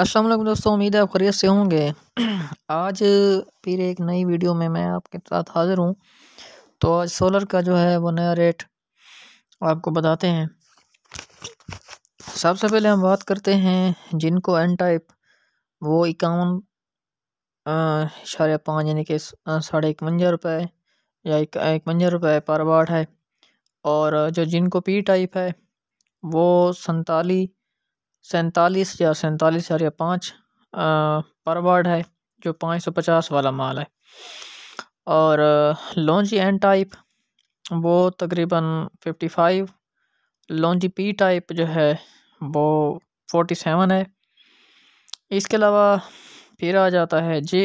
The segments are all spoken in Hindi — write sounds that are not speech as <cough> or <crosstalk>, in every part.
असलम दोस्तों उम्मीद है आप खरीत से होंगे <clears throat> आज फिर एक नई वीडियो में मैं आपके साथ हाज़िर हूँ तो आज सोलर का जो है वो नया रेट आपको बताते हैं सबसे पहले हम बात करते हैं जिनको एन टाइप वो इक्यावन इशारे पाँच यानी कि साढ़े इकवंजा रुपये या इकवंजा रुपये पर वाट है और जो जिनको पी टाइप है वो संताली सैंतालीस या सैंतालीस हज़ार या पाँच पर वर्ड है जो पाँच सौ पचास वाला माल है और लॉन्जी एन टाइप वो तकरीबन फिफ्टी फाइव लॉन्जी पी टाइप जो है वो फोर्टी सेवन है इसके अलावा फिर आ जाता है जे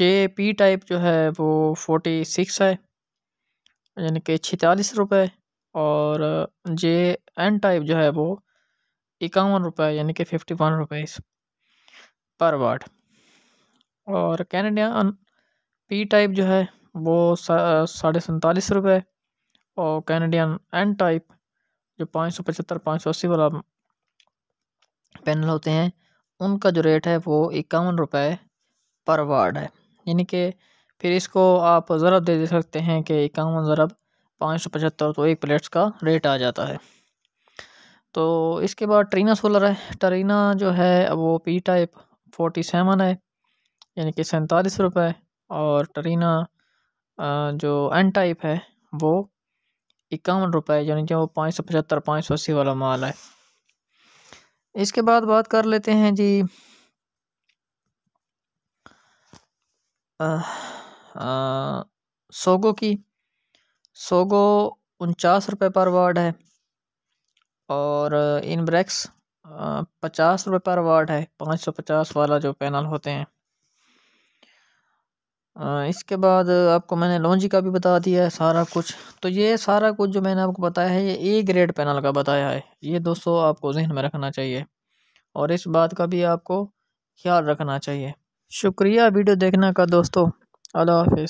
जे पी टाइप जो है वो फोर्टी सिक्स है यानी कि छितालीस रुपये और जे एन टाइप जो है वो इक्यावन रुपये यानी कि फिफ्टी वन रुपीज़ पर वाट और कैनेडियन पी टाइप जो है वो साढ़े सैंतालीस रुपये और कैनेडियन एन टाइप जो पाँच सौ पचहत्तर पाँच सौ अस्सी वाला पैनल होते हैं उनका जो रेट है वो इक्यावन रुपये पर वार्ड है यानी कि फिर इसको आप ज़रब दे दे सकते हैं कि इक्यावन ज़रब पाँच सौ पचहत्तर तो एक प्लेट्स का रेट आ जाता है तो इसके बाद ट्रीना सोलर है ट्रीना जो है वो पी टाइप फोर्टी सेवन है यानी कि सैंतालीस रुपये और ट्रीना जो एन टाइप है वो इक्यावन रुपये यानी कि वो पाँच सौ पचहत्तर पाँच सौ अस्सी वाला माल है इसके बाद बात कर लेते हैं जी सोगो की सोगो उनचास रुपये पर वार्ड है और इन ब्रेक्स पचास रुपये पर वाट है पाँच सौ पचास वाला जो पैनल होते हैं इसके बाद आपको मैंने लॉन्जी का भी बता दिया है सारा कुछ तो ये सारा कुछ जो मैंने आपको बताया है ये ए ग्रेड पैनल का बताया है ये दोस्तों आपको जहन में रखना चाहिए और इस बात का भी आपको ख्याल रखना चाहिए शुक्रिया वीडियो देखने का दोस्तों अल्लाह हाफि